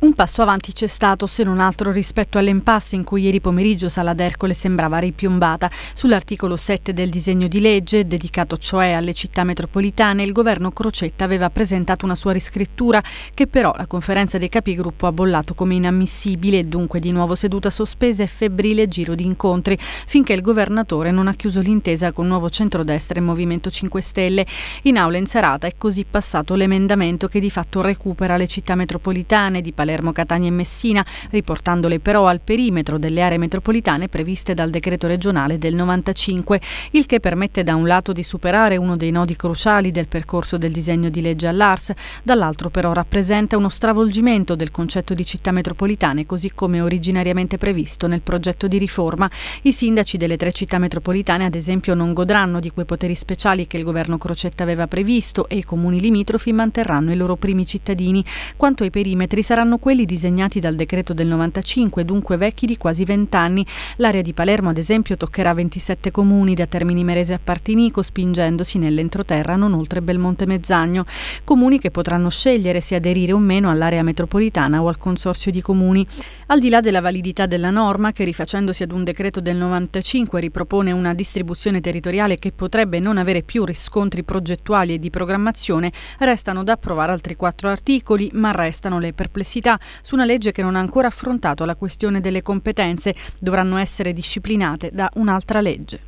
Un passo avanti c'è stato, se non altro, rispetto all'impasse in cui ieri pomeriggio Sala d'Ercole sembrava ripiombata. Sull'articolo 7 del disegno di legge, dedicato cioè alle città metropolitane, il governo Crocetta aveva presentato una sua riscrittura che però la conferenza dei capigruppo ha bollato come inammissibile e dunque di nuovo seduta sospesa e febbrile giro di incontri, finché il governatore non ha chiuso l'intesa con il Nuovo Centrodestra e Movimento 5 Stelle. In aula in serata è così passato l'emendamento che di fatto recupera le città metropolitane di Palermo Palermo, Catania e Messina, riportandole però al perimetro delle aree metropolitane previste dal decreto regionale del 95, il che permette da un lato di superare uno dei nodi cruciali del percorso del disegno di legge all'ARS, dall'altro però rappresenta uno stravolgimento del concetto di città metropolitane così come originariamente previsto nel progetto di riforma. I sindaci delle tre città metropolitane ad esempio non godranno di quei poteri speciali che il governo Crocetta aveva previsto e i comuni limitrofi manterranno i loro primi cittadini. Quanto ai perimetri saranno quelli disegnati dal decreto del 95, dunque vecchi di quasi 20 anni. L'area di Palermo, ad esempio, toccherà 27 comuni, da Termini Merese a Partinico, spingendosi nell'entroterra non oltre Belmonte Mezzagno. Comuni che potranno scegliere se aderire o meno all'area metropolitana o al consorzio di comuni. Al di là della validità della norma, che rifacendosi ad un decreto del 95 ripropone una distribuzione territoriale che potrebbe non avere più riscontri progettuali e di programmazione, restano da approvare altri quattro articoli, ma restano le perplessità critica su una legge che non ha ancora affrontato la questione delle competenze, dovranno essere disciplinate da un'altra legge.